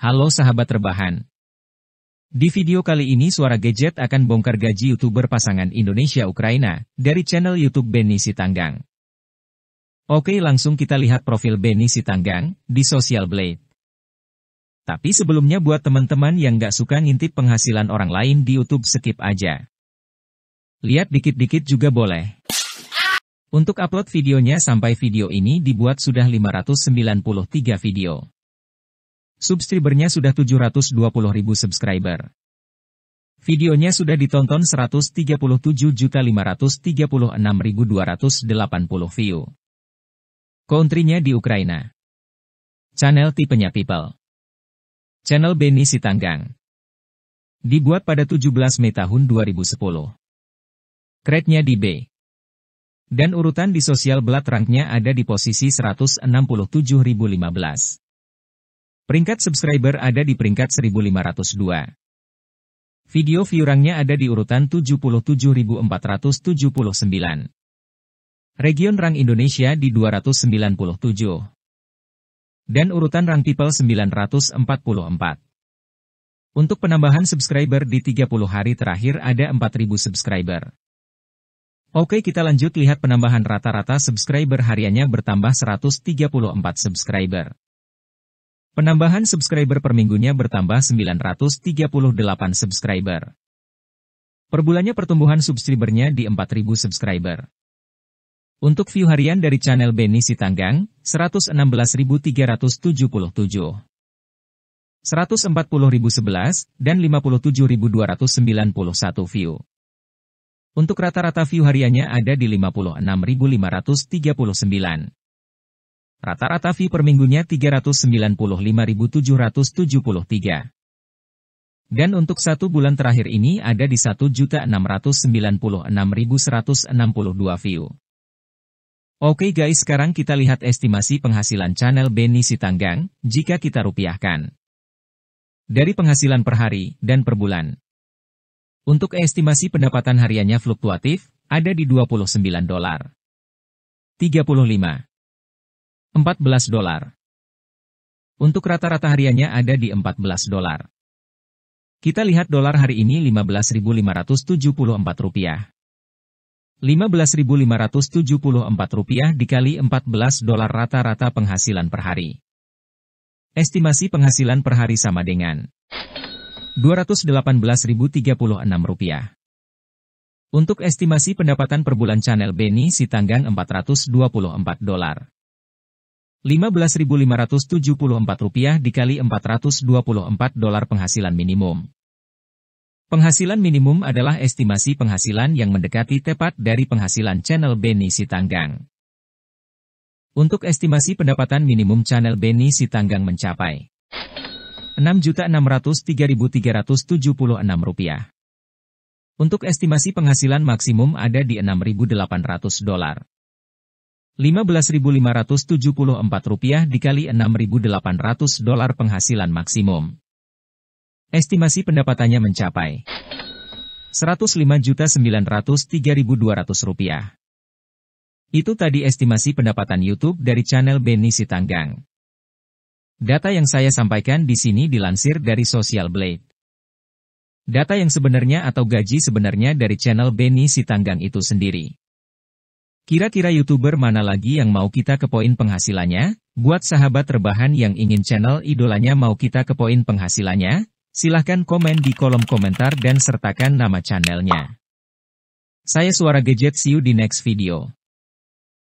Halo sahabat rebahan. Di video kali ini Suara Gadget akan bongkar gaji YouTuber pasangan Indonesia-Ukraina dari channel YouTube Benny Sitanggang. Oke langsung kita lihat profil Benny Sitanggang di Social Blade. Tapi sebelumnya buat teman-teman yang gak suka ngintip penghasilan orang lain di YouTube skip aja. Lihat dikit-dikit juga boleh. Untuk upload videonya sampai video ini dibuat sudah 593 video. Subscribernya sudah 720 ribu subscriber. Videonya sudah ditonton 137.536.280 view. Countrynya di Ukraina. Channel tipenya People. Channel Benny Sitanggang. Dibuat pada 17 Mei tahun 2010. Kretnya di B. Dan urutan di sosial blood ranknya ada di posisi 167.015. Peringkat subscriber ada di peringkat 1502. Video view-rangnya ada di urutan 77.479. Region Rang Indonesia di 297. Dan urutan Rang People 944. Untuk penambahan subscriber di 30 hari terakhir ada 4.000 subscriber. Oke kita lanjut lihat penambahan rata-rata subscriber hariannya bertambah 134 subscriber. Penambahan subscriber per minggunya bertambah 938 subscriber. Per bulannya pertumbuhan subscribernya di 4.000 subscriber. Untuk view harian dari channel Benny Sitanggang, 116.377. 140.011 dan 57.291 view. Untuk rata-rata view hariannya ada di 56.539. Rata-rata fee per minggunya 395.773. Dan untuk satu bulan terakhir ini ada di 1.696.162 view. Oke guys sekarang kita lihat estimasi penghasilan channel Benny Sitanggang, jika kita rupiahkan. Dari penghasilan per hari dan per bulan. Untuk estimasi pendapatan hariannya fluktuatif, ada di 29 dolar. 35. 14 dolar. Untuk rata-rata hariannya ada di 14 dolar. Kita lihat dolar hari ini 15.574 rupiah. 15.574 rupiah dikali 14 dolar rata-rata penghasilan per hari. Estimasi penghasilan per hari sama dengan 218.036 rupiah. Untuk estimasi pendapatan per bulan channel Beni tanggang 424 dolar. 15.574 rupiah dikali 424 dolar penghasilan minimum. Penghasilan minimum adalah estimasi penghasilan yang mendekati tepat dari penghasilan channel Benny Sitanggang. Untuk estimasi pendapatan minimum channel Benny Sitanggang mencapai 6.603.376 rupiah. Untuk estimasi penghasilan maksimum ada di 6.800 dolar. 15.574 rupiah dikali 6.800 dolar penghasilan maksimum. Estimasi pendapatannya mencapai 105.903.200 rupiah. Itu tadi estimasi pendapatan YouTube dari channel Benny Sitanggang. Data yang saya sampaikan di sini dilansir dari Social Blade. Data yang sebenarnya atau gaji sebenarnya dari channel Benny Sitanggang itu sendiri. Kira-kira YouTuber mana lagi yang mau kita ke poin penghasilannya? Buat sahabat rebahan yang ingin channel idolanya mau kita ke poin penghasilannya? Silahkan komen di kolom komentar dan sertakan nama channelnya. Saya Suara Gadget, see you di next video.